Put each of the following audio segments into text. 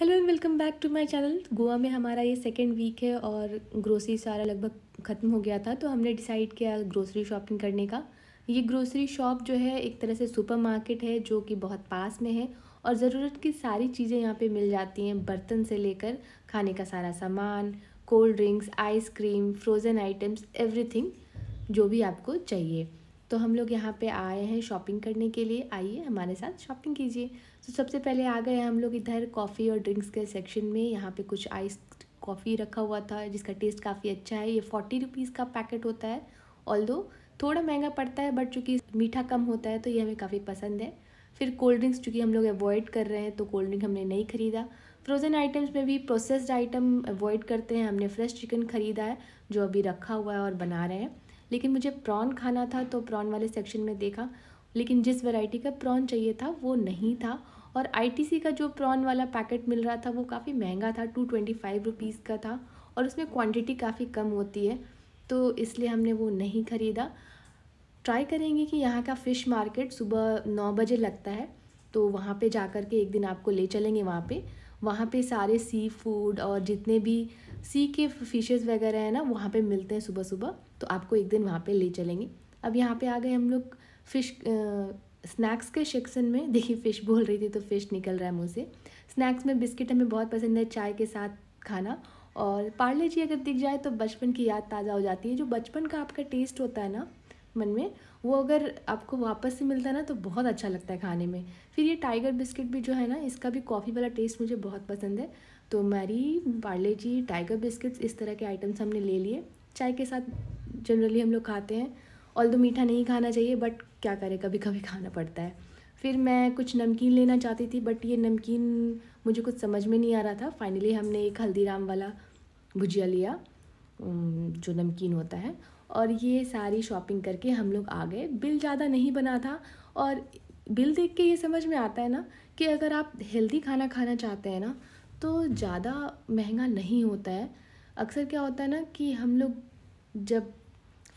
hello and welcome back to my channel Goa में हमारा ये सेकेंड वीक है और ग्रोसरी सारा लगभग ख़त्म हो गया था तो हमने डिसाइड किया ग्रोसरी शॉपिंग करने का ये ग्रोसरी शॉप जो है एक तरह से सुपरमार्केट है जो कि बहुत पास में है और ज़रूरत की सारी चीज़ें यहाँ पे मिल जाती हैं बर्तन से लेकर खाने का सारा सामान cold drinks ice cream frozen items everything जो भी आपको चाहिए तो हम लोग यहाँ पे आए हैं शॉपिंग करने के लिए आइए हमारे साथ शॉपिंग कीजिए तो सबसे पहले आ गए हम लोग इधर कॉफ़ी और ड्रिंक्स के सेक्शन में यहाँ पे कुछ आइस कॉफ़ी रखा हुआ था जिसका टेस्ट काफ़ी अच्छा है ये फोर्टी रुपीज़ का पैकेट होता है ऑल थोड़ा महंगा पड़ता है बट चूँकि मीठा कम होता है तो ये हमें काफ़ी पसंद है फिर कोल्ड ड्रिंक्स चूँकि हम लोग अवॉइड कर रहे हैं तो कोल्ड ड्रिंक हमने नहीं ख़रीदा फ्रोज़न आइटम्स में भी प्रोसेस्ड आइटम अवॉइड करते हैं हमने फ्रेश चिकन ख़रीदा है जो अभी रखा हुआ है और बना रहे हैं लेकिन मुझे प्रॉन खाना था तो प्रॉन वाले सेक्शन में देखा लेकिन जिस वैरायटी का प्रॉन चाहिए था वो नहीं था और आईटीसी का जो प्रॉन वाला पैकेट मिल रहा था वो काफ़ी महंगा था टू ट्वेंटी फाइव रुपीज़ का था और उसमें क्वांटिटी काफ़ी कम होती है तो इसलिए हमने वो नहीं ख़रीदा ट्राई करेंगे कि यहाँ का फ़िश मार्केट सुबह नौ बजे लगता है तो वहाँ पे जाकर के एक दिन आपको ले चलेंगे वहाँ पे वहाँ पे सारे सी फूड और जितने भी सी के फिशेस वगैरह हैं ना वहाँ पे मिलते हैं सुबह सुबह तो आपको एक दिन वहाँ पे ले चलेंगे अब यहाँ पे आ गए हम लोग फ़िश स्नैक्स के सेक्शन में देखिए फ़िश बोल रही थी तो फ़िश निकल रहा है मुँह से स्नैक्स में बिस्किट हमें बहुत पसंद है चाय के साथ खाना और पार्ले जी अगर दिख जाए तो बचपन की याद ताज़ा हो जाती है जो बचपन का आपका टेस्ट होता है ना मन में वो अगर आपको वापस से मिलता है ना तो बहुत अच्छा लगता है खाने में फिर ये टाइगर बिस्किट भी जो है ना इसका भी कॉफ़ी वाला टेस्ट मुझे बहुत पसंद है तो मेरी पार्ले जी टाइगर बिस्किट्स इस तरह के आइटम्स हमने ले लिए चाय के साथ जनरली हम लोग खाते हैं ऑल दो मीठा नहीं खाना चाहिए बट क्या करें कभी कभी खाना पड़ता है फिर मैं कुछ नमकीन लेना चाहती थी बट ये नमकीन मुझे कुछ समझ में नहीं आ रहा था फाइनली हमने एक हल्दीराम वाला भुजिया लिया जो नमकीन होता है और ये सारी शॉपिंग करके हम लोग आ गए बिल ज़्यादा नहीं बना था और बिल देख के ये समझ में आता है ना कि अगर आप हेल्दी खाना खाना चाहते हैं ना तो ज़्यादा महंगा नहीं होता है अक्सर क्या होता है ना कि हम लोग जब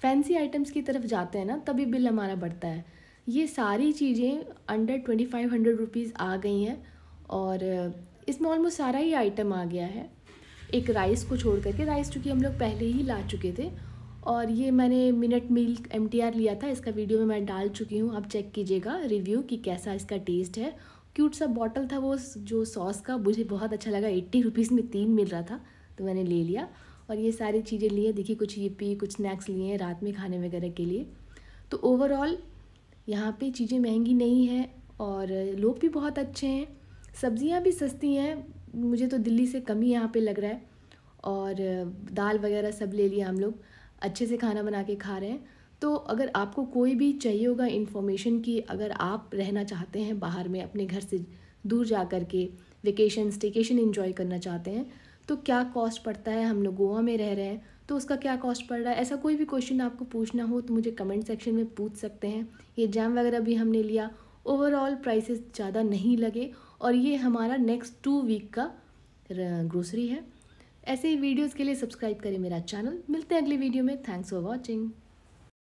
फैंसी आइटम्स की तरफ जाते हैं ना तभी बिल हमारा बढ़ता है ये सारी चीज़ें under twenty five hundred rupees आ गई हैं और इसमें ऑलमोस्ट सारा ही आइटम आ गया है एक राइस को छोड़ करके राइस चूँकि हम लोग पहले ही ला चुके थे और ये मैंने मिनट मिल्क एम लिया था इसका वीडियो में मैं डाल चुकी हूँ आप चेक कीजिएगा रिव्यू कि कैसा इसका टेस्ट है क्यूट सा बॉटल था वो जो सॉस का मुझे बहुत अच्छा लगा एट्टी रुपीज़ में तीन मिल रहा था तो मैंने ले लिया और ये सारी चीज़ें लिए देखिए कुछ पी कुछ स्नैक्स लिए हैं रात में खाने वगैरह के लिए तो ओवरऑल यहाँ पे चीज़ें महंगी नहीं हैं और लोग भी बहुत अच्छे हैं सब्जियाँ भी सस्ती हैं मुझे तो दिल्ली से कम ही यहाँ पर लग रहा है और दाल वगैरह सब ले लिया हम लोग अच्छे से खाना बना के खा रहे हैं तो अगर आपको कोई भी चाहिए होगा इन्फॉर्मेशन की अगर आप रहना चाहते हैं बाहर में अपने घर से दूर जा कर के वेकेशन स्टेकेशन इन्जॉय करना चाहते हैं तो क्या कॉस्ट पड़ता है हम लोग गोवा में रह रहे हैं तो उसका क्या कॉस्ट पड़ रहा है ऐसा कोई भी क्वेश्चन आपको पूछना हो तो मुझे कमेंट सेक्शन में पूछ सकते हैं ये जैम वगैरह भी हमने लिया ओवरऑल प्राइसेस ज़्यादा नहीं लगे और ये हमारा नेक्स्ट टू वीक का ग्रोसरी है ऐसे ही वीडियोज़ के लिए सब्सक्राइब करें मेरा चैनल मिलते हैं अगली वीडियो में थैंक्स फॉर वॉचिंग